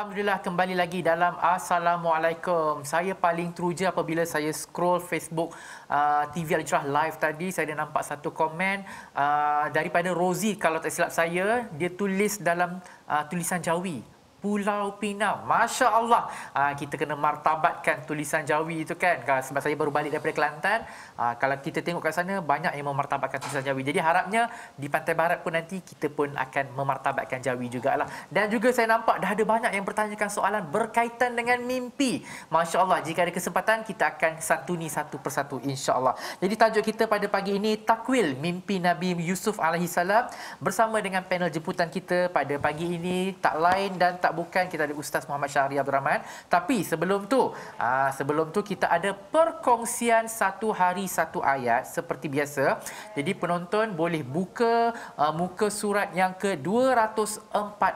Alhamdulillah kembali lagi dalam Assalamualaikum. Saya paling teruja apabila saya scroll Facebook uh, TV Al-Jirah live tadi. Saya ada nampak satu komen uh, daripada Rosie kalau tak silap saya. Dia tulis dalam uh, tulisan Jawi. Pulau Pinang. Masya Allah, ah, kita kena martabatkan tulisan Jawi itu kan. Sebab saya baru balik daripada Kelantan, ah, kalau kita tengok kat sana, banyak yang memartabatkan tulisan Jawi. Jadi harapnya di Pantai Barat pun nanti kita pun akan memartabatkan Jawi juga lah. Dan juga saya nampak dah ada banyak yang bertanyakan soalan berkaitan dengan mimpi. Masya Allah, jika ada kesempatan, kita akan santuni satu persatu insya Allah. Jadi tajuk kita pada pagi ini, Takwil Mimpi Nabi Yusuf alaihissalam bersama dengan panel jemputan kita pada pagi ini, tak lain dan tak tak bukan kita ada Ustaz Muhammad Syahri Abdul Rahman tapi sebelum tu aa, ah, sebelum tu kita ada perkongsian satu hari satu ayat seperti biasa jadi penonton boleh buka aa, ah, muka surat yang ke 240 ah,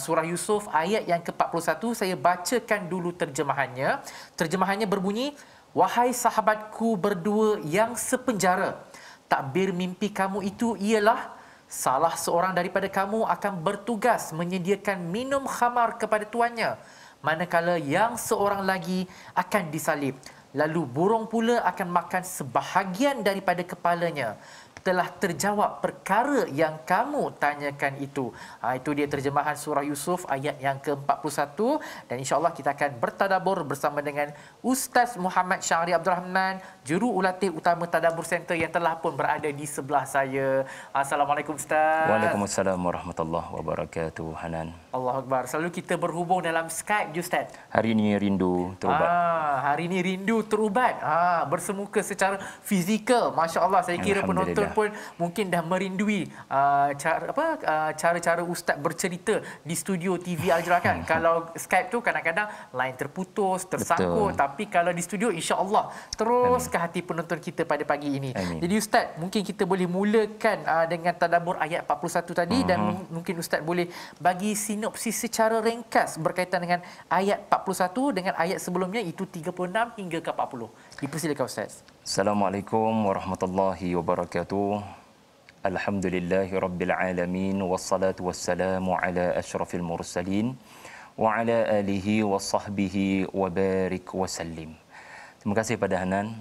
surah Yusuf ayat yang ke 41 saya bacakan dulu terjemahannya terjemahannya berbunyi wahai sahabatku berdua yang sepenjara takbir mimpi kamu itu ialah Salah seorang daripada kamu akan bertugas menyediakan minum khamar kepada tuannya. Manakala yang seorang lagi akan disalib. Lalu burung pula akan makan sebahagian daripada kepalanya. Telah terjawab perkara yang kamu tanyakan itu. Ha, itu dia terjemahan surah Yusuf ayat yang ke-41. Dan insyaAllah kita akan bertadabur bersama dengan Ustaz Muhammad Syahri Abdul Rahman juru ulatih utama Tadabur Center yang telah pun berada di sebelah saya. Assalamualaikum Ustaz. Waalaikumsalam warahmatullahi wabarakatuh Hanan. Allahu Akbar. Selalu kita berhubung dalam Skype je Ustaz. Hari ini rindu terubat. Ah, hari ini rindu terubat. Ah, bersemuka secara fizikal. Masya Allah saya kira penonton pun mungkin dah merindui ah, cara apa ah, cara-cara Ustaz bercerita di studio TV Al kan. kalau Skype tu kadang-kadang line terputus, tersangkut. Betul. Tapi kalau di studio insya-Allah terus memberkati hati penonton kita pada pagi ini. Amin. Jadi ustaz, mungkin kita boleh mulakan uh, dengan tadabbur ayat 41 tadi uh-huh. dan mungkin ustaz boleh bagi sinopsis secara ringkas berkaitan dengan ayat 41 dengan ayat sebelumnya itu 36 hingga ke 40. Dipersilakan ustaz. Assalamualaikum warahmatullahi wabarakatuh. الحمد لله رب العالمين والصلاة والسلام على أشرف المرسلين وعلى آله وصحبه وبارك وسلم. Terima kasih pada Hanan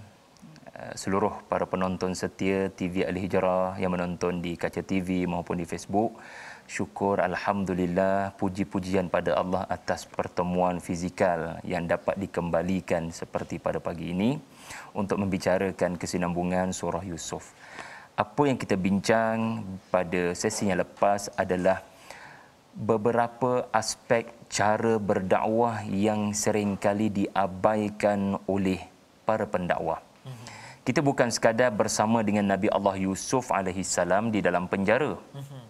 Eh, seluruh para penonton setia TV Al Hijrah yang menonton di kaca TV maupun di Facebook. Syukur alhamdulillah puji-pujian pada Allah atas pertemuan fizikal yang dapat dikembalikan seperti pada pagi ini untuk membicarakan kesinambungan surah Yusuf. Apa yang kita bincang pada sesi yang lepas adalah beberapa aspek cara berdakwah yang sering kali diabaikan oleh para pendakwah. Mm-hmm kita bukan sekadar bersama dengan Nabi Allah Yusuf alaihi salam di dalam penjara. Mhm.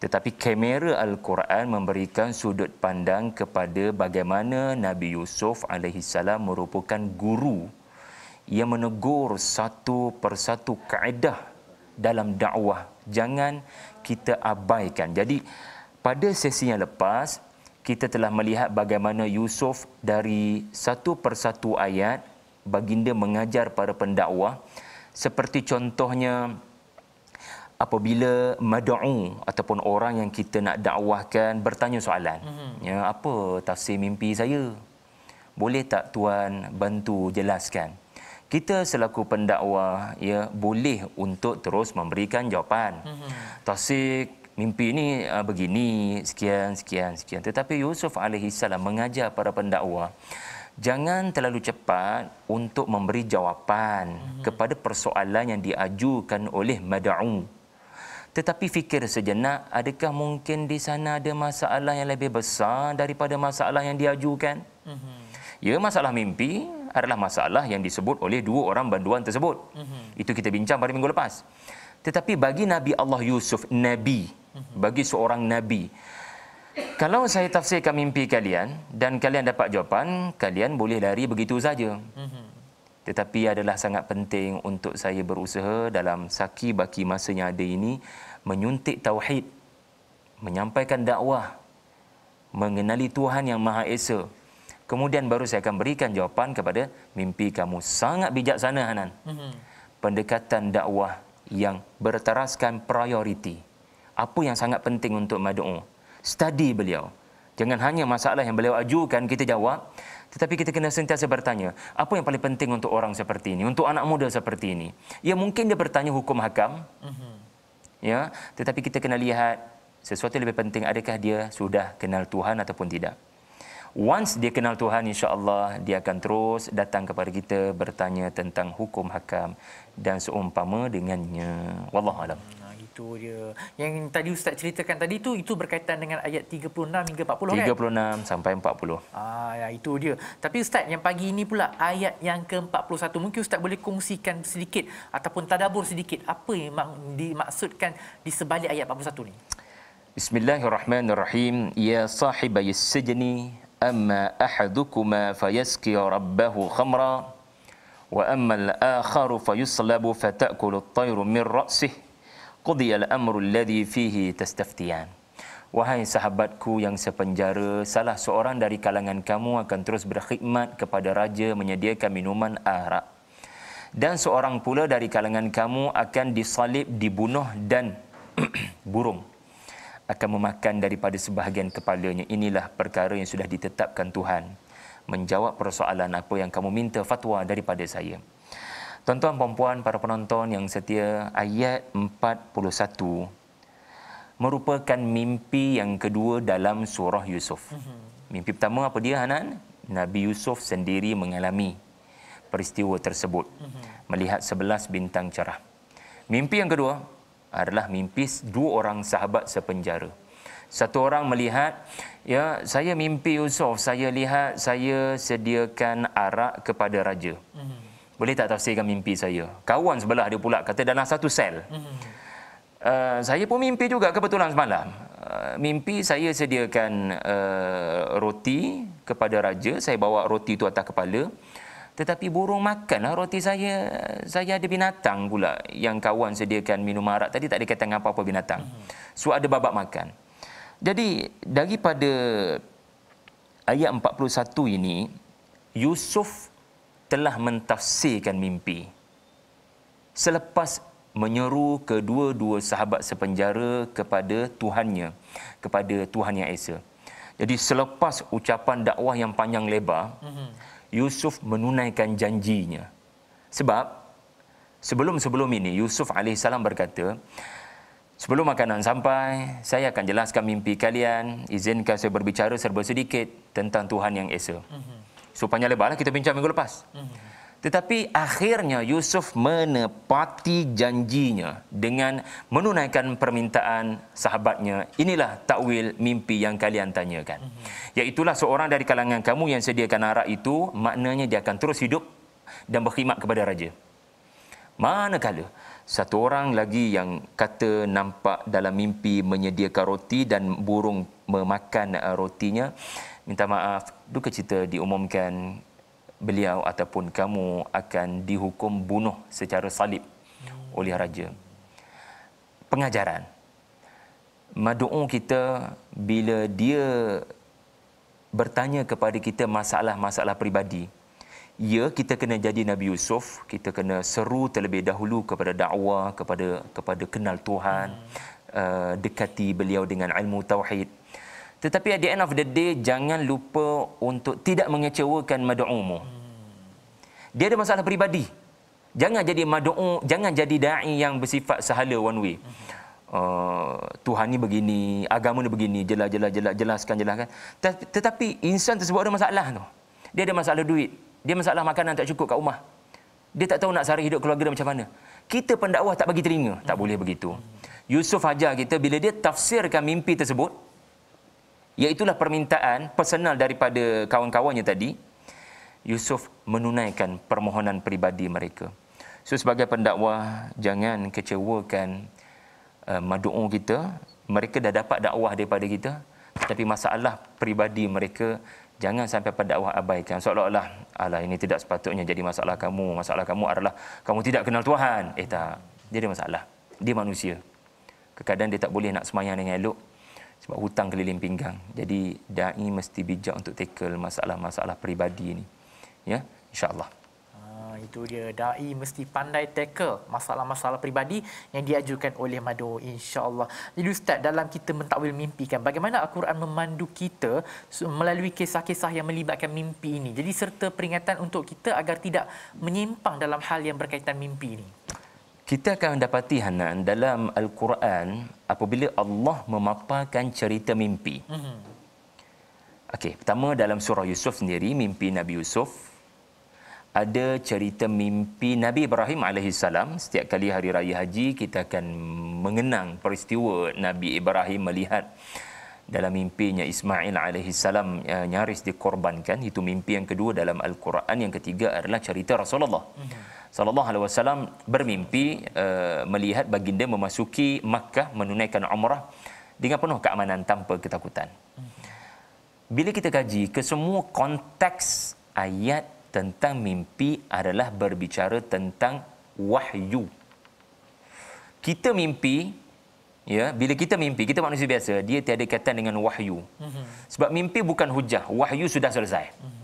Tetapi kamera Al-Quran memberikan sudut pandang kepada bagaimana Nabi Yusuf alaihi salam merupakan guru yang menegur satu persatu kaedah dalam dakwah. Jangan kita abaikan. Jadi pada sesi yang lepas kita telah melihat bagaimana Yusuf dari satu persatu ayat baginda mengajar para pendakwah seperti contohnya apabila mad'u ataupun orang yang kita nak dakwahkan bertanya soalan mm-hmm. ya apa tafsir mimpi saya boleh tak tuan bantu jelaskan kita selaku pendakwah ya boleh untuk terus memberikan jawapan mm-hmm. tafsir mimpi ini uh, ah, begini sekian sekian sekian tetapi Yusuf alaihissalam mengajar para pendakwah jangan terlalu cepat untuk memberi jawapan mm-hmm. kepada persoalan yang diajukan oleh mad'u. Tetapi fikir sejenak, adakah mungkin di sana ada masalah yang lebih besar daripada masalah yang diajukan? Mm-hmm. Ya, masalah mimpi adalah masalah yang disebut oleh dua orang banduan tersebut. Mm-hmm. Itu kita bincang pada minggu lepas. Tetapi bagi Nabi Allah Yusuf, Nabi, mm-hmm. bagi seorang Nabi, kalau saya tafsirkan mimpi kalian dan kalian dapat jawapan, kalian boleh lari begitu saja. Mhm. Tetapi adalah sangat penting untuk saya berusaha dalam saki baki masa yang ada ini menyuntik tauhid, menyampaikan dakwah, mengenali Tuhan yang Maha Esa. Kemudian baru saya akan berikan jawapan kepada mimpi kamu sangat bijaksana Hanan. Mhm. Pendekatan dakwah yang berteraskan prioriti. Apa yang sangat penting untuk mad'u? study beliau. Jangan hanya masalah yang beliau ajukan kita jawab, tetapi kita kena sentiasa bertanya, apa yang paling penting untuk orang seperti ini, untuk anak muda seperti ini? Ya mungkin dia bertanya hukum hakam. Mm-hmm. Ya, tetapi kita kena lihat sesuatu yang lebih penting adakah dia sudah kenal Tuhan ataupun tidak. Once dia kenal Tuhan insya-Allah dia akan terus datang kepada kita bertanya tentang hukum hakam dan seumpama dengannya. Wallahualam itu dia. Yang tadi ustaz ceritakan tadi tu itu berkaitan dengan ayat 36 hingga 40 36 kan? 36 sampai 40. Ah ya itu dia. Tapi ustaz yang pagi ini pula ayat yang ke-41 mungkin ustaz boleh kongsikan sedikit ataupun tadabur sedikit apa yang dimaksudkan di sebalik ayat 41 ini Bismillahirrahmanirrahim. Ya sahibayis sijni amma ahadukuma fayaski rabbahu khamra. وأما الآخر فيصلب فتأكل الطير من رأسه qudiya al-amru alladhi fihi tastaftiyan Wahai sahabatku yang sepenjara, salah seorang dari kalangan kamu akan terus berkhidmat kepada raja menyediakan minuman arak. Dan seorang pula dari kalangan kamu akan disalib, dibunuh dan burung akan memakan daripada sebahagian kepalanya. Inilah perkara yang sudah ditetapkan Tuhan menjawab persoalan apa yang kamu minta fatwa daripada saya. Tuan-tuan puan-puan para penonton yang setia ayat 41 merupakan mimpi yang kedua dalam surah Yusuf. Mhm. Mimpi pertama apa dia Hanan? Nabi Yusuf sendiri mengalami peristiwa tersebut mhm. melihat 11 bintang cerah. Mimpi yang kedua adalah mimpi dua orang sahabat sepenjara. Satu orang melihat, ya saya mimpi Yusuf, saya lihat saya sediakan arak kepada raja. Mm-hmm boleh tak tafsirkan mimpi saya? Kawan sebelah dia pula kata dalam satu sel. Uh, saya pun mimpi juga kebetulan semalam. Uh, mimpi saya sediakan uh, roti kepada raja. Saya bawa roti itu atas kepala. Tetapi burung makanlah roti saya. Saya ada binatang pula yang kawan sediakan minum arak. Tadi tak ada kata dengan apa-apa binatang. Hmm. So ada babak makan. Jadi daripada ayat 41 ini, Yusuf telah mentafsirkan mimpi. Selepas menyeru kedua-dua sahabat sepenjara kepada Tuhannya, kepada Tuhan Yang Esa. Jadi selepas ucapan dakwah yang panjang lebar, mm-hmm. Yusuf menunaikan janjinya. Sebab sebelum-sebelum ini Yusuf alaihissalam berkata, sebelum makanan sampai, saya akan jelaskan mimpi kalian. Izinkan saya berbicara serba sedikit tentang Tuhan Yang Esa. Mm-hmm. So panjang lebar lah kita bincang minggu lepas. Hmm. Tetapi akhirnya Yusuf menepati janjinya dengan menunaikan permintaan sahabatnya. Inilah takwil mimpi yang kalian tanyakan. Hmm. Iaitulah seorang dari kalangan kamu yang sediakan arak itu, maknanya dia akan terus hidup dan berkhidmat kepada raja. Mana Manakala satu orang lagi yang kata nampak dalam mimpi menyediakan roti dan burung memakan uh, rotinya, minta maaf, duka cita diumumkan beliau ataupun kamu akan dihukum bunuh secara salib oleh raja. Pengajaran. Madu'u kita bila dia bertanya kepada kita masalah-masalah peribadi. Ya, kita kena jadi Nabi Yusuf, kita kena seru terlebih dahulu kepada dakwah, kepada kepada kenal Tuhan, hmm. uh, dekati beliau dengan ilmu tauhid. Tetapi at the end of the day, jangan lupa untuk tidak mengecewakan madu'umu. Dia ada masalah peribadi. Jangan jadi madu'u, jangan jadi da'i yang bersifat sehala one way. Uh, Tuhan ni begini, agama ni begini, jelas, jelas, jelas, jelaskan, jelaskan. Tetapi insan tersebut ada masalah tu. Dia ada masalah duit. Dia masalah makanan tak cukup kat rumah. Dia tak tahu nak sari hidup keluarga dia macam mana. Kita pendakwah tak bagi telinga. Tak boleh begitu. Yusuf ajar kita bila dia tafsirkan mimpi tersebut, Iaitulah permintaan personal daripada kawan-kawannya tadi. Yusuf menunaikan permohonan peribadi mereka. So sebagai pendakwah, jangan kecewakan uh, madu'u kita. Mereka dah dapat dakwah daripada kita. Tapi masalah peribadi mereka, jangan sampai pendakwah abaikan. Seolah-olah, Allah ini tidak sepatutnya jadi masalah kamu. Masalah kamu adalah kamu tidak kenal Tuhan. Eh tak, dia ada masalah. Dia manusia. kadang dia tak boleh nak semayang dengan elok sebab hutang keliling pinggang. Jadi dai mesti bijak untuk tackle masalah-masalah peribadi ini. Ya, insya-Allah. Ah, itu dia dai mesti pandai tackle masalah-masalah peribadi yang diajukan oleh madu insyaallah. Jadi ustaz dalam kita mentakwil mimpi kan bagaimana al-Quran memandu kita melalui kisah-kisah yang melibatkan mimpi ini. Jadi serta peringatan untuk kita agar tidak menyimpang dalam hal yang berkaitan mimpi ini. Kita akan dapati Hanan dalam al-Quran apabila Allah memaparkan cerita mimpi. Mm-hmm. Okey, pertama dalam surah Yusuf sendiri mimpi Nabi Yusuf ada cerita mimpi Nabi Ibrahim alaihissalam setiap kali hari raya haji kita akan mengenang peristiwa Nabi Ibrahim melihat dalam mimpinya Ismail alaihissalam eh, nyaris dikorbankan itu mimpi yang kedua dalam Al-Quran yang ketiga adalah cerita Rasulullah. Mm-hmm sallallahu alaihi wasallam bermimpi uh, melihat baginda memasuki Makkah menunaikan umrah dengan penuh keamanan tanpa ketakutan. Bila kita kaji kesemua konteks ayat tentang mimpi adalah berbicara tentang wahyu. Kita mimpi ya bila kita mimpi kita manusia biasa dia tiada kaitan dengan wahyu. Sebab mimpi bukan hujah, wahyu sudah selesai. Mhm.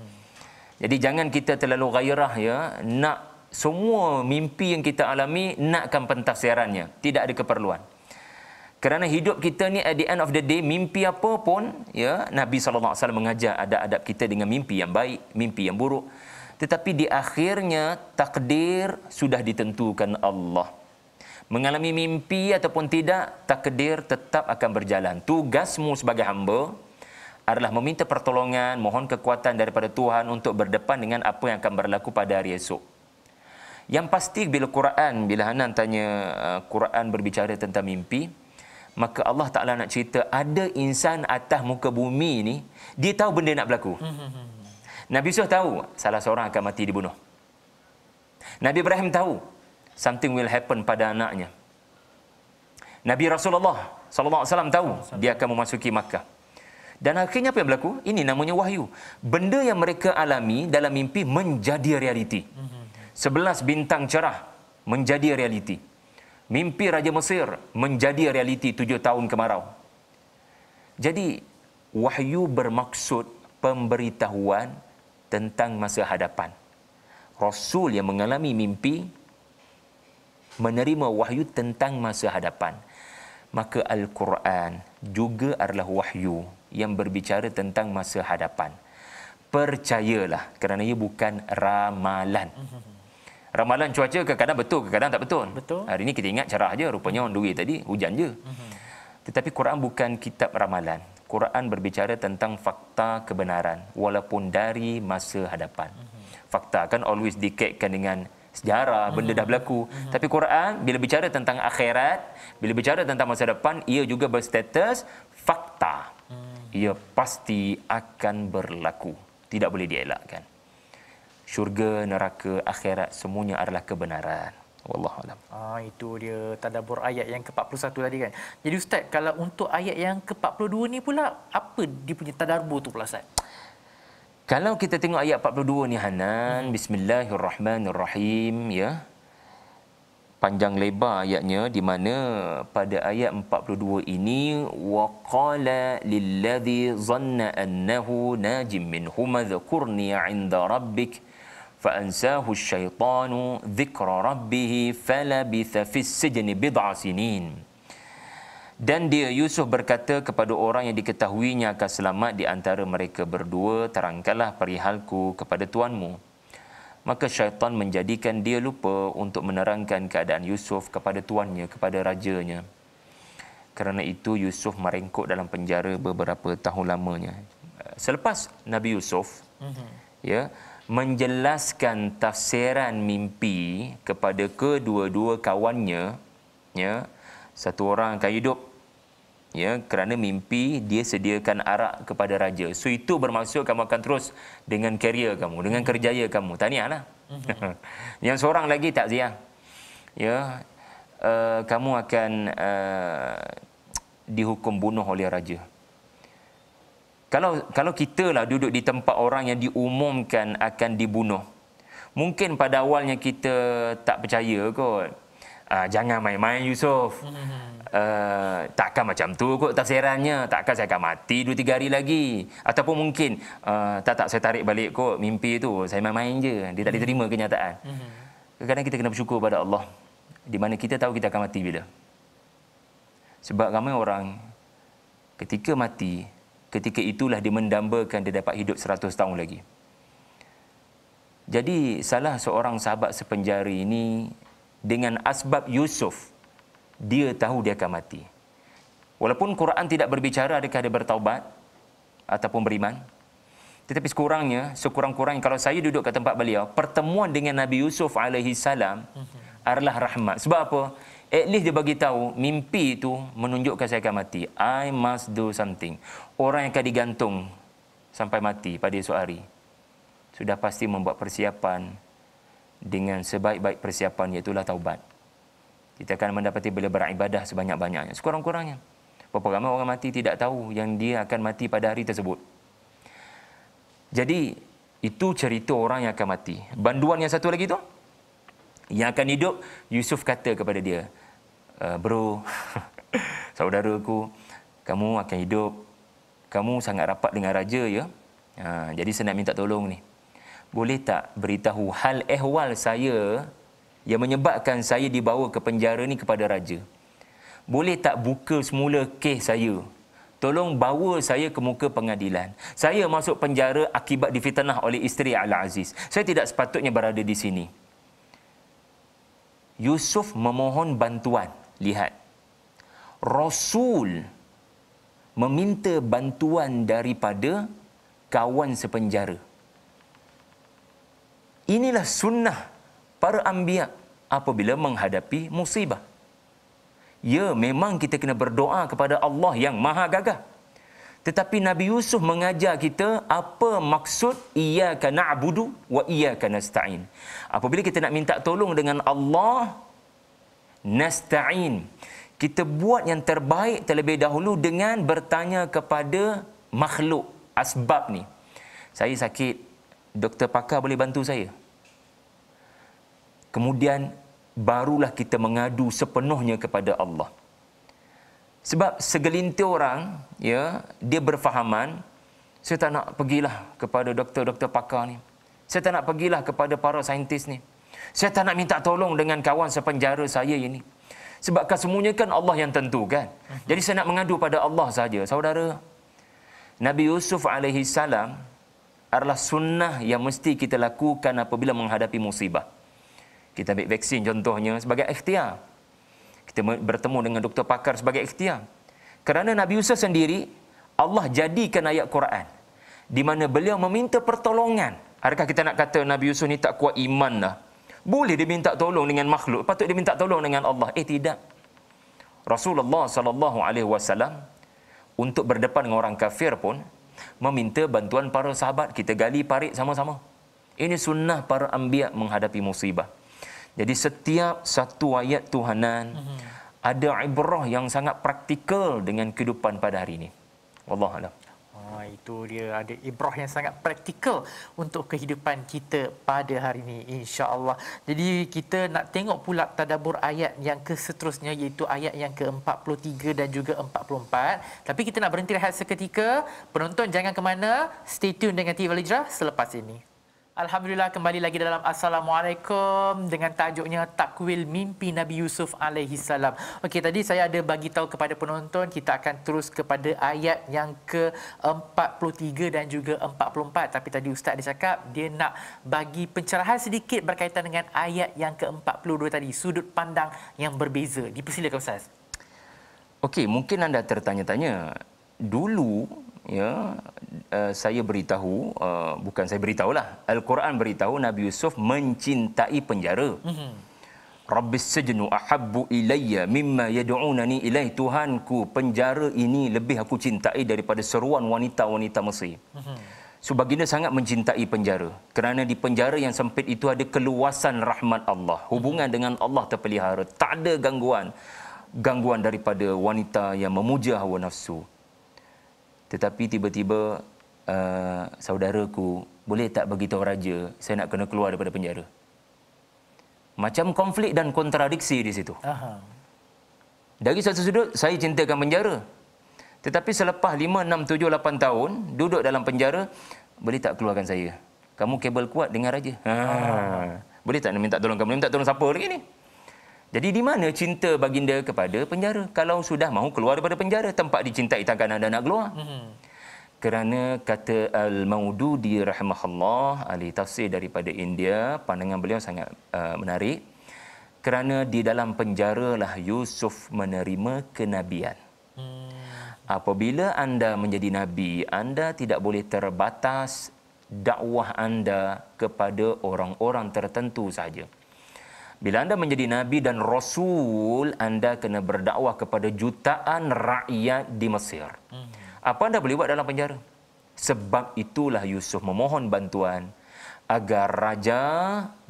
Jadi jangan kita terlalu gairah ya nak semua mimpi yang kita alami nakkan pentas pentafsirannya. Tidak ada keperluan. Kerana hidup kita ni at the end of the day, mimpi apa pun, ya, Nabi SAW mengajar adab-adab kita dengan mimpi yang baik, mimpi yang buruk. Tetapi di akhirnya, takdir sudah ditentukan Allah. Mengalami mimpi ataupun tidak, takdir tetap akan berjalan. Tugasmu sebagai hamba adalah meminta pertolongan, mohon kekuatan daripada Tuhan untuk berdepan dengan apa yang akan berlaku pada hari esok. Yang pasti bila Quran, bila Hanan tanya uh, Quran berbicara tentang mimpi, maka Allah Ta'ala nak cerita ada insan atas muka bumi ni, dia tahu benda nak berlaku. Nabi Yusuf tahu salah seorang akan mati dibunuh. Nabi Ibrahim tahu something will happen pada anaknya. Nabi Rasulullah SAW tahu dia akan memasuki Makkah. Dan akhirnya apa yang berlaku? Ini namanya wahyu. Benda yang mereka alami dalam mimpi menjadi realiti. Mm-hmm. Sebelas bintang cerah menjadi realiti. Mimpi Raja Mesir menjadi realiti tujuh tahun kemarau. Jadi, wahyu bermaksud pemberitahuan tentang masa hadapan. Rasul yang mengalami mimpi menerima wahyu tentang masa hadapan. Maka Al-Quran juga adalah wahyu yang berbicara tentang masa hadapan. Percayalah kerana ia bukan ramalan ramalan cuaca kadang-kadang betul kadang-kadang tak betul. betul hari ini kita ingat cerah je rupanya on the tadi hujan je mhm. tetapi Quran bukan kitab ramalan Quran berbicara tentang fakta kebenaran walaupun dari masa hadapan mhm. fakta kan always dikaitkan dengan sejarah benda mhm. dah berlaku tapi Quran bila bicara tentang akhirat bila bicara tentang masa depan ia juga berstatus fakta ia pasti akan berlaku tidak boleh dielakkan syurga neraka akhirat semuanya adalah kebenaran wallahualam ah itu dia tadabbur ayat yang ke-41 tadi kan jadi ustaz kalau untuk ayat yang ke-42 ni pula apa dia punya tadabbur tu pula ustaz kalau kita tengok ayat 42 ni Hanan hmm. bismillahirrahmanirrahim ya panjang lebar ayatnya di mana pada ayat 42 ini waqala lilladhi zanna annahu najim minhum dhukurni 'inda rabbika فأنساه الشيطان ذكر ربه فلبث في السجن بضع سنين Dan dia Yusuf berkata kepada orang yang diketahuinya akan selamat di antara mereka berdua, terangkanlah perihalku kepada tuanmu. Maka syaitan menjadikan dia lupa untuk menerangkan keadaan Yusuf kepada tuannya, kepada rajanya. Kerana itu Yusuf merengkuk dalam penjara beberapa tahun lamanya. Selepas Nabi Yusuf, mm-hmm. ya, menjelaskan tafsiran mimpi kepada kedua-dua kawannya ya satu orang akan hidup ya kerana mimpi dia sediakan arak kepada raja so itu bermaksud kamu akan terus dengan karier kamu dengan kerjaya kamu tahniahlah mm-hmm. yang seorang lagi tak ya uh, kamu akan uh, dihukum bunuh oleh raja kalau kalau kita lah duduk di tempat orang yang diumumkan akan dibunuh mungkin pada awalnya kita tak percaya kot uh, jangan main-main Yusof uh, takkan macam tu kot tafsirannya takkan saya akan mati 2 3 hari lagi ataupun mungkin uh, ah, tak tak saya tarik balik kot mimpi tu saya main-main je dia tak diterima kenyataan hmm. kadang-kadang kita kena bersyukur pada Allah di mana kita tahu kita akan mati bila sebab ramai orang ketika mati ketika itulah dia mendambakan dia dapat hidup 100 tahun lagi. Jadi salah seorang sahabat sepenjari ini dengan asbab Yusuf dia tahu dia akan mati. Walaupun Quran tidak berbicara adakah dia bertaubat ataupun beriman. Tetapi sekurangnya, sekurang-kurangnya kalau saya duduk ke tempat beliau, pertemuan dengan Nabi Yusuf alaihi salam mhm. adalah rahmat. Sebab apa? At least dia bagi tahu mimpi itu menunjukkan saya akan mati. I must do something. Orang yang akan digantung sampai mati pada esok hari sudah pasti membuat persiapan dengan sebaik-baik persiapan iaitu taubat. Kita akan mendapati bila beribadah sebanyak-banyaknya. Sekurang-kurangnya. Berapa ramai orang mati tidak tahu yang dia akan mati pada hari tersebut. Jadi, itu cerita orang yang akan mati. Banduan yang satu lagi itu yang akan hidup, Yusuf kata kepada dia, Eh, bro, saudaraku, kamu akan hidup. Kamu sangat rapat dengan raja, ya? Ha, jadi saya nak minta tolong ni. Boleh tak beritahu hal ehwal saya yang menyebabkan saya dibawa ke penjara ni kepada raja? Boleh tak buka semula kes saya? Tolong bawa saya ke muka pengadilan. Saya masuk penjara akibat difitnah oleh isteri Al-Aziz. Saya tidak sepatutnya berada di sini. Yusuf memohon bantuan lihat rasul meminta bantuan daripada kawan sepenjara inilah sunnah para anbiya apabila menghadapi musibah ya memang kita kena berdoa kepada Allah yang maha gagah tetapi Nabi Yusuf mengajar kita apa maksud iyyaka na'budu wa iyyaka nasta'in. Apabila kita nak minta tolong dengan Allah, nasta'in kita buat yang terbaik terlebih dahulu dengan bertanya kepada makhluk asbab ni saya sakit doktor pakar boleh bantu saya kemudian barulah kita mengadu sepenuhnya kepada Allah sebab segelintir orang ya dia berfahaman saya tak nak pergilah kepada doktor-doktor pakar ni saya tak nak pergilah kepada para saintis ni saya tak nak minta tolong dengan kawan sepenjara saya ini. Sebab semuanya kan Allah yang tentukan. Mhm. Jadi saya nak mengadu pada Allah saja. Saudara, Nabi Yusuf alaihi salam adalah sunnah yang mesti kita lakukan apabila menghadapi musibah. Kita ambil vaksin contohnya sebagai ikhtiar. Kita bertemu dengan doktor pakar sebagai ikhtiar. Kerana Nabi Yusuf sendiri, Allah jadikan ayat Quran. Di mana beliau meminta pertolongan. Adakah kita nak kata Nabi Yusuf ni tak kuat iman lah? Boleh dia minta tolong dengan makhluk, patut dia minta tolong dengan Allah. Eh tidak. Rasulullah sallallahu alaihi wasallam untuk berdepan dengan orang kafir pun meminta bantuan para sahabat kita gali parit sama-sama. Ini sunnah para anbiya menghadapi musibah. Jadi setiap satu ayat Tuhanan mm-hmm. ada ibrah yang sangat praktikal dengan kehidupan pada hari ini. Wallahualam itu dia ada ibrah yang sangat praktikal untuk kehidupan kita pada hari ini Insya Allah. Jadi kita nak tengok pula tadabbur ayat yang keseterusnya iaitu ayat yang ke-43 dan juga 44. Tapi kita nak berhenti rehat seketika. Penonton jangan ke mana, stay tune dengan TV Al-Hijrah selepas ini. Alhamdulillah kembali lagi dalam Assalamualaikum dengan tajuknya Takwil Mimpi Nabi Yusuf alaihi salam. Okey tadi saya ada bagi tahu kepada penonton kita akan terus kepada ayat yang ke-43 dan juga 44 tapi tadi ustaz dia cakap dia nak bagi pencerahan sedikit berkaitan dengan ayat yang ke-42 tadi sudut pandang yang berbeza. Dipersilakan ustaz. Okey mungkin anda tertanya-tanya dulu ya uh, saya beritahu uh, bukan saya beritahulah al-Quran beritahu Nabi Yusuf mencintai penjara. Mhm. Rabbis sajnu ahabbu ilayya mimma yad'unani ilai Tuhanku penjara ini lebih aku cintai daripada seruan wanita-wanita Mesir. Mhm. So baginda sangat mencintai penjara kerana di penjara yang sempit itu ada keluasan rahmat Allah, hubungan dengan Allah terpelihara, tak ada gangguan gangguan daripada wanita yang memuja hawa nafsu tetapi tiba-tiba uh, saudaraku boleh tak bagi tahu raja saya nak kena keluar daripada penjara macam konflik dan kontradiksi di situ Aha. dari satu sudut saya cintakan penjara tetapi selepas 5 6 7 8 tahun duduk dalam penjara boleh tak keluarkan saya kamu kabel kuat dengan raja ha. Ah. boleh tak nak minta tolong kamu minta tolong siapa lagi ni jadi di mana cinta baginda kepada penjara? Kalau sudah mahu keluar daripada penjara, tempat dicintai takkan anda nak keluar. Hmm. Kerana kata Al-Maududi rahmahullah, ahli tafsir daripada India, pandangan beliau sangat uh, menarik. Kerana di dalam penjara lah Yusuf menerima kenabian. Hmm. Apabila anda menjadi nabi, anda tidak boleh terbatas dakwah anda kepada orang-orang tertentu saja. Hmm. Bila anda menjadi nabi dan rasul, anda kena berdakwah kepada jutaan rakyat di Mesir. Hmm. Apa anda boleh buat dalam penjara? Sebab itulah Yusuf memohon bantuan agar raja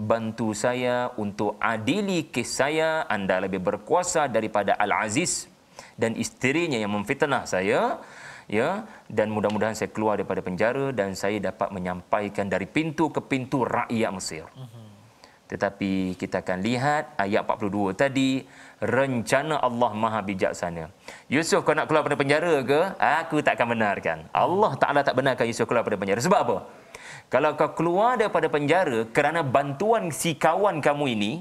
bantu saya untuk adili kes saya anda lebih berkuasa daripada Al-Aziz dan isterinya yang memfitnah saya ya dan mudah-mudahan saya keluar daripada penjara dan saya dapat menyampaikan dari pintu ke pintu rakyat Mesir. Uh-huh tetapi kita akan lihat ayat 42 tadi rencana Allah Maha bijaksana. Yusuf kau nak keluar daripada penjara ke? Aku tak akan benarkan. Allah Taala tak benarkan Yusuf keluar daripada penjara. Sebab apa? Kalau kau keluar daripada penjara kerana bantuan si kawan kamu ini,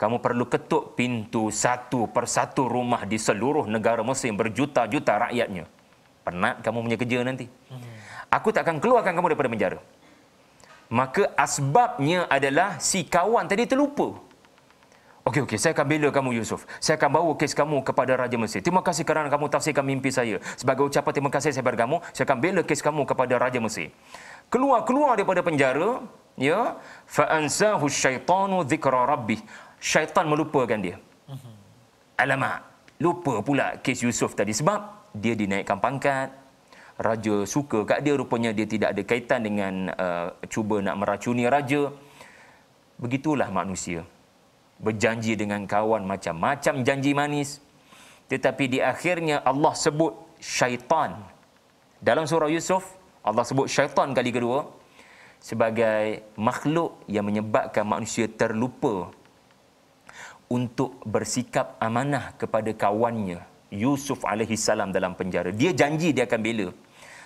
kamu perlu ketuk pintu satu persatu rumah di seluruh negara Mesir berjuta-juta rakyatnya. Penat kamu punya kerja nanti. Hmm. Aku tak akan keluarkan kamu daripada penjara maka asbabnya adalah si kawan tadi terlupa. Okey, okey, saya akan bela kamu Yusuf. Saya akan bawa kes kamu kepada Raja Mesir. Terima kasih kerana kamu tafsirkan mimpi saya. Sebagai ucapan terima kasih saya bergamu, saya akan bela kes kamu kepada Raja Mesir. Keluar, keluar daripada penjara, ya. Fa'ansahu syaitanu dhikra rabbih. Syaitan melupakan dia. Mhm. Alamak, lupa pula kes Yusuf tadi. Sebab dia dinaikkan pangkat, raja suka kat dia rupanya dia tidak ada kaitan dengan uh, cuba nak meracuni raja begitulah manusia berjanji dengan kawan macam-macam janji manis tetapi di akhirnya Allah sebut syaitan dalam surah Yusuf Allah sebut syaitan kali kedua sebagai makhluk yang menyebabkan manusia terlupa untuk bersikap amanah kepada kawannya Yusuf salam dalam penjara dia janji dia akan bela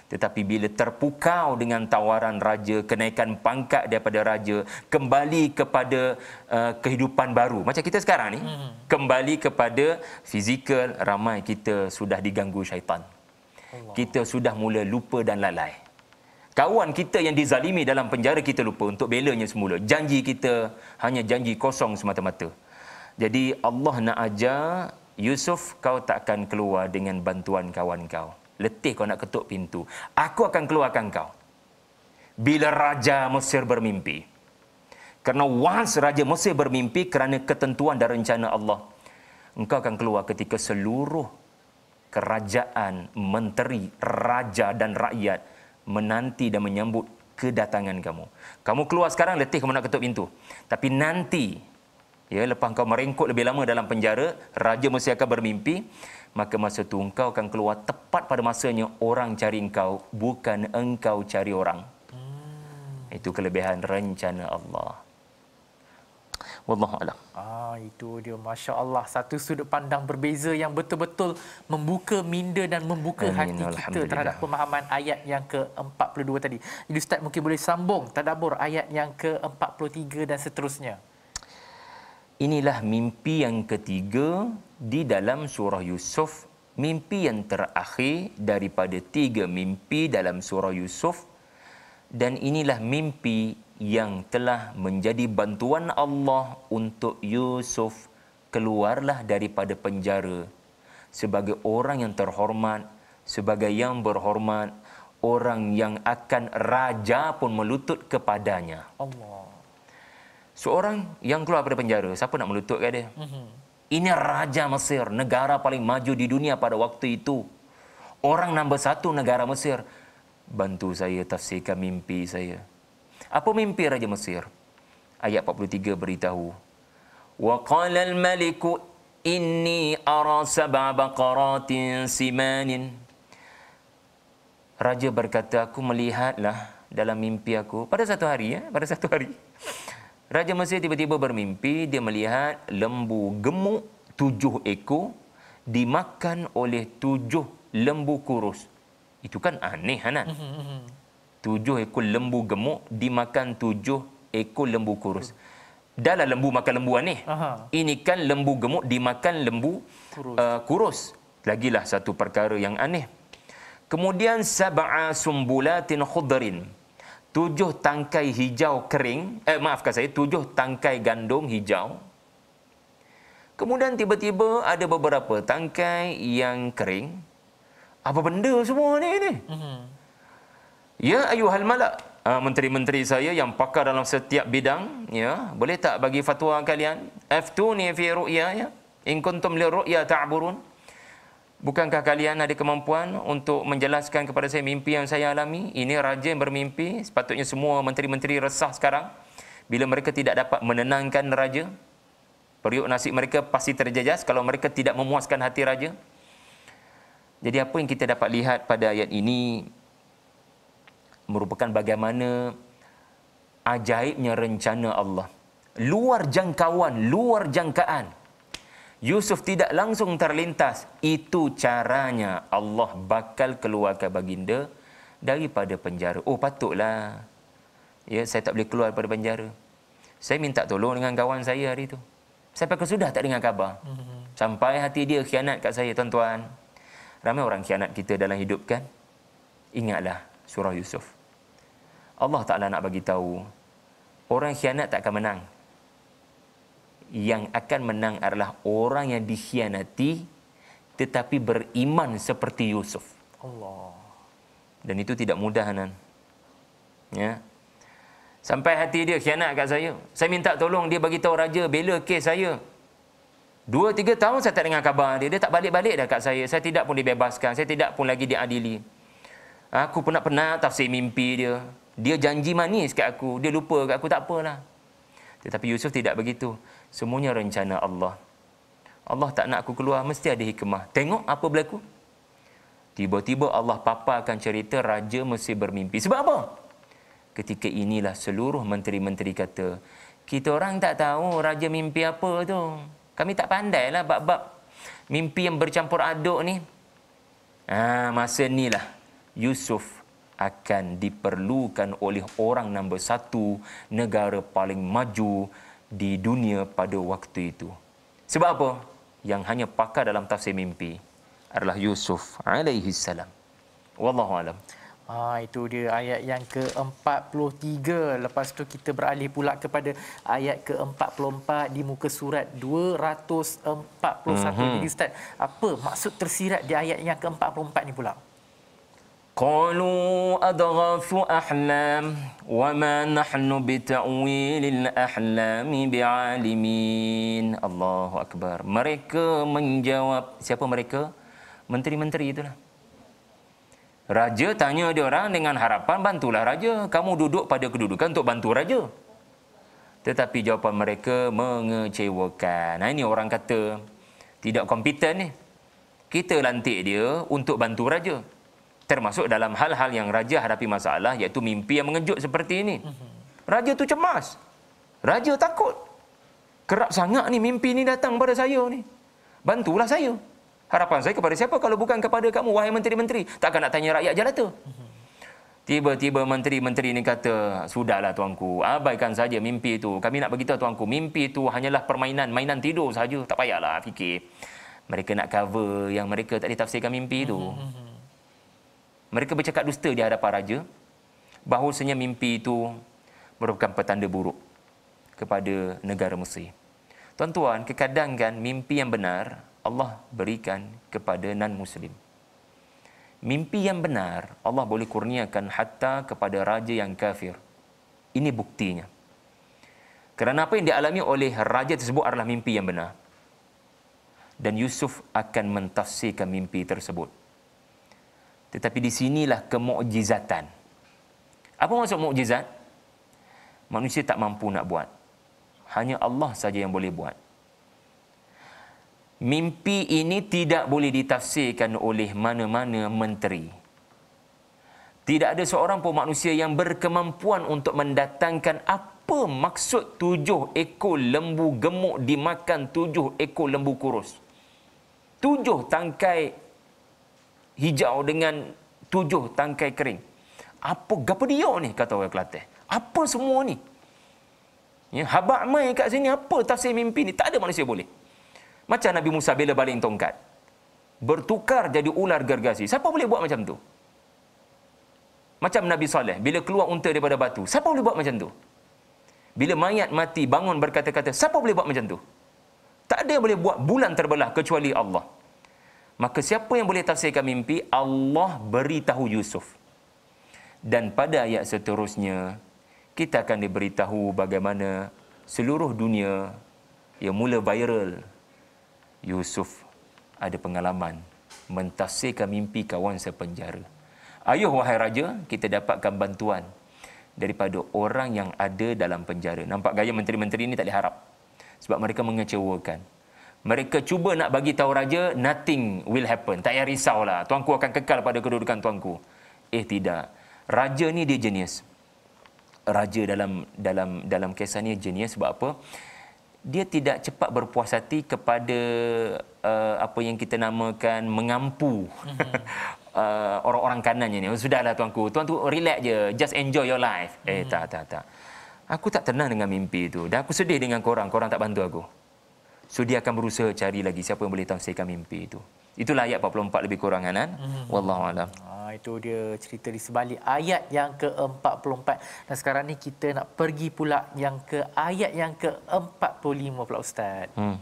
tetapi bila terpukau dengan tawaran raja, kenaikan pangkat daripada raja, kembali kepada uh, kehidupan baru. Macam kita sekarang ni, hmm. kembali kepada fizikal, ramai kita sudah diganggu syaitan. Kita sudah mula lupa dan lalai. Kawan kita yang dizalimi dalam penjara kita lupa untuk belanya semula. Janji kita hanya janji kosong semata-mata. Jadi Allah nak ajar Yusuf kau takkan keluar dengan bantuan kawan kau letih kau nak ketuk pintu. Aku akan keluarkan kau. Bila Raja Mesir bermimpi. Kerana once Raja Mesir bermimpi kerana ketentuan dan rencana Allah. Engkau akan keluar ketika seluruh kerajaan, menteri, raja dan rakyat menanti dan menyambut kedatangan kamu. Kamu keluar sekarang letih kamu nak ketuk pintu. Tapi nanti, ya, lepas kau merengkut lebih lama dalam penjara, Raja Mesir akan bermimpi maka masa itu engkau akan keluar tepat pada masanya orang cari engkau bukan engkau cari orang hmm. itu kelebihan rencana Allah wallahu alam ah itu dia masya-Allah satu sudut pandang berbeza yang betul-betul membuka minda dan membuka Amin. hati kita terhadap pemahaman ayat yang ke-42 tadi jadi ustaz mungkin boleh sambung tadabbur ayat yang ke-43 dan seterusnya inilah mimpi yang ketiga di dalam surah Yusuf mimpi yang terakhir daripada tiga mimpi dalam surah Yusuf dan inilah mimpi yang telah menjadi bantuan Allah untuk Yusuf keluarlah daripada penjara sebagai orang yang terhormat sebagai yang berhormat orang yang akan raja pun melutut kepadanya Allah Seorang yang keluar dari penjara, siapa nak melututkan dia? Mm-hmm. Ini Raja Mesir, negara paling maju di dunia pada waktu itu. Orang nombor satu negara Mesir. Bantu saya tafsirkan mimpi saya. Apa mimpi Raja Mesir? Ayat 43 beritahu. Wa qala al-maliku inni ara sab'a baqaratin simanin. Raja berkata, aku melihatlah dalam mimpi aku. Pada satu hari, ya? pada satu hari. Raja Mesir tiba-tiba bermimpi dia melihat lembu gemuk tujuh ekor dimakan oleh tujuh lembu kurus. Itu kan aneh kan? Nah? Tujuh ekor lembu gemuk dimakan tujuh ekor lembu kurus. Dahlah lembu makan lembu aneh. Ini kan lembu gemuk dimakan lembu kurus. Uh, kurus. Lagilah satu perkara yang aneh. Kemudian sab'a sumbulatin khudrin tujuh tangkai hijau kering, eh, maafkan saya, tujuh tangkai gandum hijau. Kemudian tiba-tiba ada beberapa tangkai yang kering. Apa benda semua ni? ni? Mhm. Ya, ayuhal malak. Uh, menteri-menteri saya yang pakar dalam setiap bidang, ya, boleh tak bagi fatwa kalian? Aftuni fi ru'ya ya. In kuntum li ru'ya ta'burun. Ta Bukankah kalian ada kemampuan untuk menjelaskan kepada saya mimpi yang saya alami? Ini raja yang bermimpi. Sepatutnya semua menteri-menteri resah sekarang. Bila mereka tidak dapat menenangkan raja. Periuk nasib mereka pasti terjejas kalau mereka tidak memuaskan hati raja. Jadi apa yang kita dapat lihat pada ayat ini merupakan bagaimana ajaibnya rencana Allah. Luar jangkauan, luar jangkaan. Yusuf tidak langsung terlintas. Itu caranya Allah bakal keluarkan baginda daripada penjara. Oh, patutlah. Ya, saya tak boleh keluar daripada penjara. Saya minta tolong dengan kawan saya hari itu. Sampai ke sudah tak dengar khabar. Mhm. Sampai hati dia khianat kat saya, tuan-tuan. Ramai orang khianat kita dalam hidup kan? Ingatlah surah Yusuf. Allah Ta'ala nak bagi tahu orang khianat tak akan menang yang akan menang adalah orang yang dikhianati tetapi beriman seperti Yusuf. Allah. Dan itu tidak mudah, Hanan. Ya. Sampai hati dia khianat kat saya. Saya minta tolong dia bagi tahu raja bela kes saya. Dua, tiga tahun saya tak dengar khabar dia. Dia tak balik-balik dah kat saya. Saya tidak pun dibebaskan. Saya tidak pun lagi diadili. Aku penat-penat tafsir mimpi dia. Dia janji manis kat aku. Dia lupa kat aku. Tak apalah. Tetapi Yusuf tidak begitu. Semuanya rencana Allah. Allah tak nak aku keluar, mesti ada hikmah. Tengok apa berlaku. Tiba-tiba Allah papa akan cerita Raja mesti bermimpi. Sebab apa? Ketika inilah seluruh menteri-menteri kata, kita orang tak tahu Raja mimpi apa tu. Kami tak pandai lah bab-bab mimpi yang bercampur aduk ni. Ah, ha, masa ni lah Yusuf akan diperlukan oleh orang nombor satu negara paling maju di dunia pada waktu itu. Sebab apa? Yang hanya pakar dalam tafsir mimpi adalah Yusuf alaihi salam. Wallahu alam. Ha, itu dia ayat yang ke-43. Lepas tu kita beralih pula kepada ayat ke-44 di muka surat 241. Mm-hmm. Jadi Ustaz, apa maksud tersirat di ayat yang ke-44 ni pula? قالوا أضغاث أحلام وما نحن بتأويل الأحلام بعالمين الله أكبر mereka menjawab siapa mereka menteri-menteri itulah Raja tanya dia orang dengan harapan bantulah raja. Kamu duduk pada kedudukan untuk bantu raja. Tetapi jawapan mereka mengecewakan. Nah, ini orang kata tidak kompeten ni. Kita lantik dia untuk bantu raja termasuk dalam hal-hal yang raja hadapi masalah iaitu mimpi yang mengejut seperti ini. Mhm. Raja tu cemas. Raja takut. Kerap sangat ni mimpi ni datang pada saya ni. Bantulah saya. Harapan saya kepada siapa kalau bukan kepada kamu wahai menteri-menteri. Takkan nak tanya rakyat tu. Mhm. Tiba-tiba menteri-menteri ini kata, sudahlah tuanku, abaikan saja mimpi itu. Kami nak beritahu tuanku, mimpi itu hanyalah permainan, mainan tidur saja. Tak payahlah fikir. Mereka nak cover yang mereka tak ditafsirkan mimpi itu. Mm-hmm. Mhm, mereka bercakap dusta di hadapan raja bahawasanya mimpi itu merupakan petanda buruk kepada negara Mesir. Tuan-tuan, kekadang mimpi yang benar Allah berikan kepada non-Muslim. Mimpi yang benar Allah boleh kurniakan hatta kepada raja yang kafir. Ini buktinya. Kerana apa yang dialami oleh raja tersebut adalah mimpi yang benar. Dan Yusuf akan mentafsirkan mimpi tersebut. Tetapi di sinilah kemukjizatan. Apa maksud mukjizat? Manusia tak mampu nak buat. Hanya Allah saja yang boleh buat. Mimpi ini tidak boleh ditafsirkan oleh mana-mana menteri. Tidak ada seorang pun manusia yang berkemampuan untuk mendatangkan apa maksud tujuh ekor lembu gemuk dimakan tujuh ekor lembu kurus. Tujuh tangkai hijau dengan tujuh tangkai kering. Apa gapo dia ni kata orang Kelantan? Apa semua ni? Ya, habaq mai kat sini apa tafsir mimpi ni? Tak ada manusia boleh. Macam Nabi Musa bila baling tongkat. Bertukar jadi ular gergasi. Siapa boleh buat macam tu? Macam Nabi Saleh bila keluar unta daripada batu. Siapa boleh buat macam tu? Bila mayat mati bangun berkata-kata, siapa boleh buat macam tu? Tak ada yang boleh buat bulan terbelah kecuali Allah. Maka siapa yang boleh tafsirkan mimpi? Allah beritahu Yusuf. Dan pada ayat seterusnya, kita akan diberitahu bagaimana seluruh dunia yang mula viral. Yusuf ada pengalaman mentafsirkan mimpi kawan sepenjara. Ayuh wahai raja, kita dapatkan bantuan daripada orang yang ada dalam penjara. Nampak gaya menteri-menteri ini tak diharap. Sebab mereka mengecewakan mereka cuba nak bagi tahu raja nothing will happen tak payah risaulah tuanku akan kekal pada kedudukan tuanku eh tidak raja ni dia jenius raja dalam dalam dalam kisah ni jenius sebab apa dia tidak cepat berpuas hati kepada uh, apa yang kita namakan mengampu mm-hmm. uh, orang-orang kanannya ni oh, sudahlah tuanku tuan tu relax je just enjoy your life eh, mm-hmm. eh tak tak tak aku tak tenang dengan mimpi itu. dan aku sedih dengan korang korang tak bantu aku So dia akan berusaha cari lagi siapa yang boleh tafsirkan mimpi itu. Itulah ayat 44 lebih kurang kan? Hmm. Wallahu alam. Ha, itu dia cerita di sebalik ayat yang ke-44. Dan sekarang ni kita nak pergi pula yang ke ayat yang ke-45 pula ustaz. Hmm.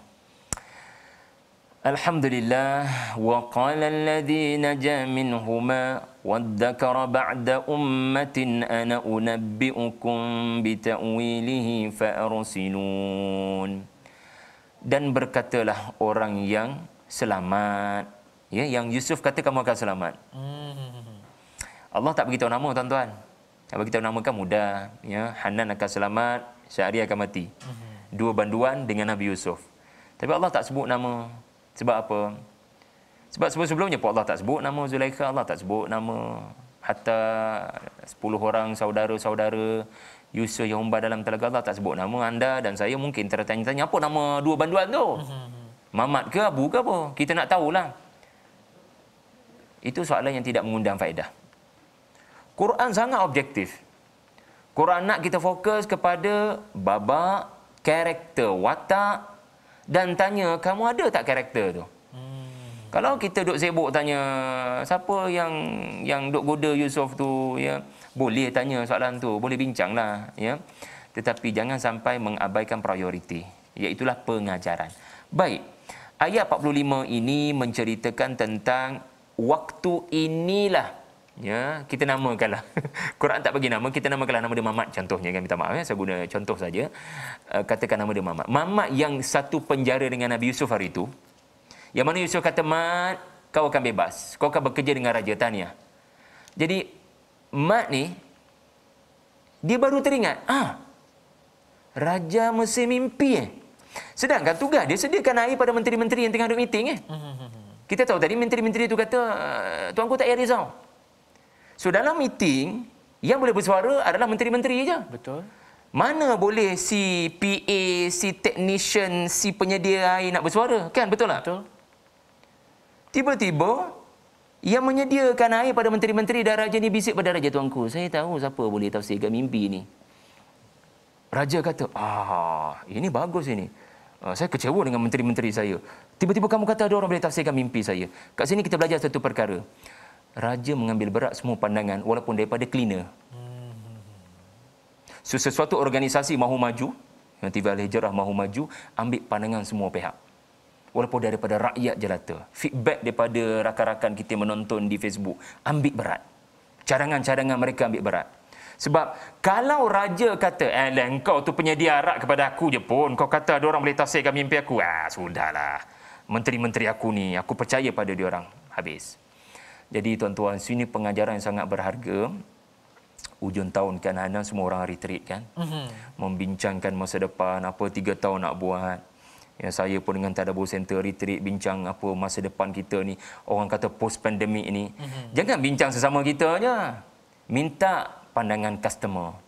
الحمد لله وقال الذي نجا منهما وادكر بعد أمة أنا أنبئكم بتأويله فأرسلون dan berkatalah orang yang selamat ya yang Yusuf kata kamu akan selamat hmm. Allah tak beritahu nama tuan-tuan tak beritahu nama kamu mudah ya Hanan akan selamat Syahri akan mati hmm. dua banduan dengan Nabi Yusuf tapi Allah tak sebut nama sebab apa sebab sebelum-sebelumnya pun Allah tak sebut nama Zulaikha Allah tak sebut nama hatta sepuluh orang saudara-saudara Yusuf yang umbar dalam telaga Allah tak sebut nama anda dan saya mungkin tertanya-tanya apa nama dua banduan tu? Hmm, hmm, hmm. Mamat ke Abu ke apa? Kita nak tahulah. Itu soalan yang tidak mengundang faedah. Quran sangat objektif. Quran nak kita fokus kepada baba, karakter, watak dan tanya kamu ada tak karakter tu? Kalau kita duk sibuk tanya siapa yang yang duk goda Yusuf tu ya. Yeah boleh tanya soalan tu, boleh bincanglah, ya. Tetapi jangan sampai mengabaikan prioriti, iaitu pengajaran. Baik. Ayat 45 ini menceritakan tentang waktu inilah ya kita namakanlah Quran tak bagi nama kita namakanlah nama dia Mamat contohnya kan minta maaf ya saya guna contoh saja eh, katakan nama dia Mamat Mamat yang satu penjara dengan Nabi Yusuf hari itu yang mana Yusuf kata Mat kau akan bebas kau akan bekerja dengan Raja Tania jadi Mat ni dia baru teringat, ah. Raja mesti mimpi eh. Sedangkan tugas dia sediakan air pada menteri-menteri yang tengah ada meeting eh. Kita tahu tadi menteri-menteri itu kata ah, tuanku tak payah risau. So dalam meeting yang boleh bersuara adalah menteri-menteri aja. Betul. Mana boleh si PA, si technician, si penyedia air nak bersuara? Kan betul tak? Betul. Tiba-tiba yang menyediakan air pada menteri-menteri dan raja ni bisik pada raja tuanku. Saya tahu siapa boleh tafsirkan mimpi ni. Raja kata, ah, ini bagus ini. Ah, saya kecewa dengan menteri-menteri saya. Tiba-tiba kamu kata ada orang boleh tafsirkan mimpi saya. Kat sini kita belajar satu perkara. Raja mengambil berat semua pandangan walaupun daripada cleaner. So, sesuatu organisasi mahu maju, nanti tiba Jerah mahu maju, ambil pandangan semua pihak walaupun daripada rakyat jelata. Feedback daripada rakan-rakan kita menonton di Facebook ambil berat. Cadangan-cadangan mereka ambil berat. Sebab kalau raja kata, eh, Alan, kau tu penyedia arak kepada aku je pun. Kau kata ada orang boleh tafsirkan mimpi aku. Ah, sudahlah. Menteri-menteri aku ni, aku percaya pada dia orang. Habis. Jadi tuan-tuan, sini pengajaran yang sangat berharga. Ujung tahun kan, Anang semua orang retreat kan. Mm-hmm. Membincangkan masa depan, apa tiga tahun nak buat. Ya, saya pun dengan Tadabur Center retreat bincang apa masa depan kita ni. Orang kata post pandemic ni. Mm-hmm. Jangan bincang sesama kita aja. Minta pandangan customer.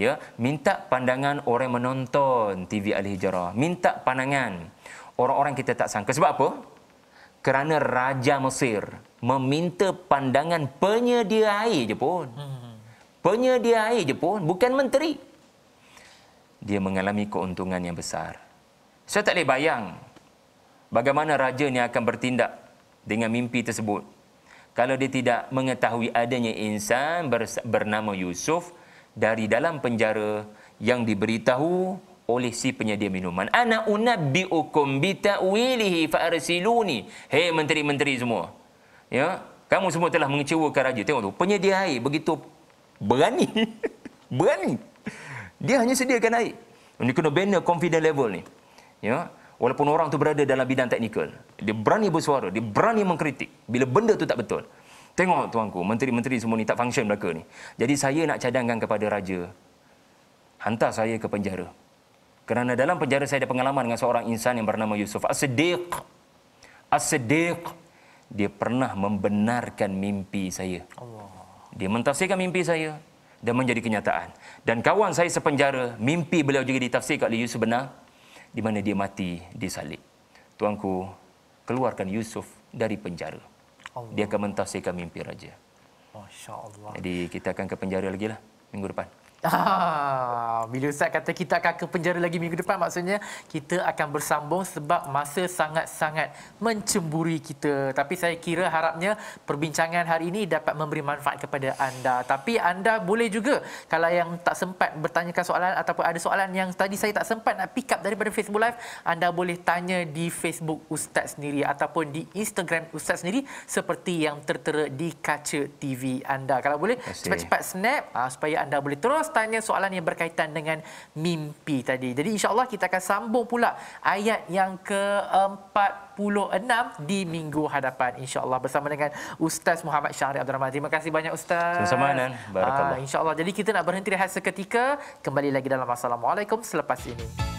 Ya, minta pandangan orang menonton TV Ali Hijrah. Minta pandangan orang-orang kita tak sangka. Sebab apa? Kerana Raja Mesir meminta pandangan penyedia air je pun. Mhm. Penyedia air je pun. Bukan menteri. Dia mengalami keuntungan yang besar. Saya tak boleh bayang bagaimana raja ni akan bertindak dengan mimpi tersebut kalau dia tidak mengetahui adanya insan bernama Yusuf dari dalam penjara yang diberitahu oleh si penyedia minuman. Ana unabbiukum bita'wilihi fa'arsiluni. Hei menteri-menteri semua. Ya, kamu semua telah mengecewakan raja. Tengok tu, penyedia air begitu berani. berani. Dia hanya sediakan air. Ini kena bina confident level ni ya walaupun orang tu berada dalam bidang teknikal dia berani bersuara dia berani mengkritik bila benda tu tak betul tengok tuanku menteri-menteri semua ni tak function mereka ni jadi saya nak cadangkan kepada raja hantar saya ke penjara kerana dalam penjara saya ada pengalaman dengan seorang insan yang bernama Yusuf As-Siddiq As-Siddiq dia pernah membenarkan mimpi saya dia mentafsirkan mimpi saya dan menjadi kenyataan dan kawan saya sepenjara mimpi beliau juga ditafsirkan oleh Yusuf benar di mana dia mati di salib. Tuanku, keluarkan Yusuf dari penjara. Allah. Dia akan mentafsirkan mimpi raja. Masya Allah. Jadi kita akan ke penjara lagi lah minggu depan. Ah, bila Ustaz kata kita akan ke penjara lagi minggu depan maksudnya kita akan bersambung sebab masa sangat-sangat mencemburi kita. Tapi saya kira harapnya perbincangan hari ini dapat memberi manfaat kepada anda. Tapi anda boleh juga kalau yang tak sempat bertanyakan soalan ataupun ada soalan yang tadi saya tak sempat nak pick up daripada Facebook Live, anda boleh tanya di Facebook Ustaz sendiri ataupun di Instagram Ustaz sendiri seperti yang tertera di kaca TV anda. Kalau boleh cepat-cepat snap ah, supaya anda boleh terus terus tanya soalan yang berkaitan dengan mimpi tadi. Jadi insyaAllah kita akan sambung pula ayat yang ke-46 di minggu hadapan insyaAllah bersama dengan Ustaz Muhammad Syahri Abdul Rahman. Terima kasih banyak Ustaz. Sama-sama Anan. Barakallah. Ah, insyaAllah. Jadi kita nak berhenti rehat seketika. Kembali lagi dalam Assalamualaikum selepas ini.